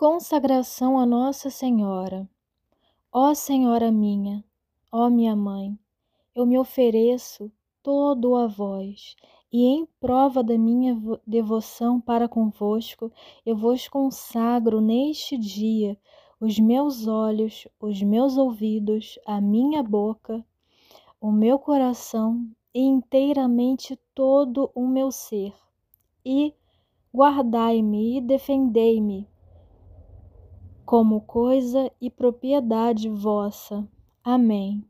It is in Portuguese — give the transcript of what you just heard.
Consagração a Nossa Senhora. Ó Senhora minha, ó minha mãe, eu me ofereço todo a vós, e em prova da minha devoção para convosco, eu vos consagro neste dia os meus olhos, os meus ouvidos, a minha boca, o meu coração e inteiramente todo o meu ser. E guardai-me e defendei-me como coisa e propriedade vossa. Amém.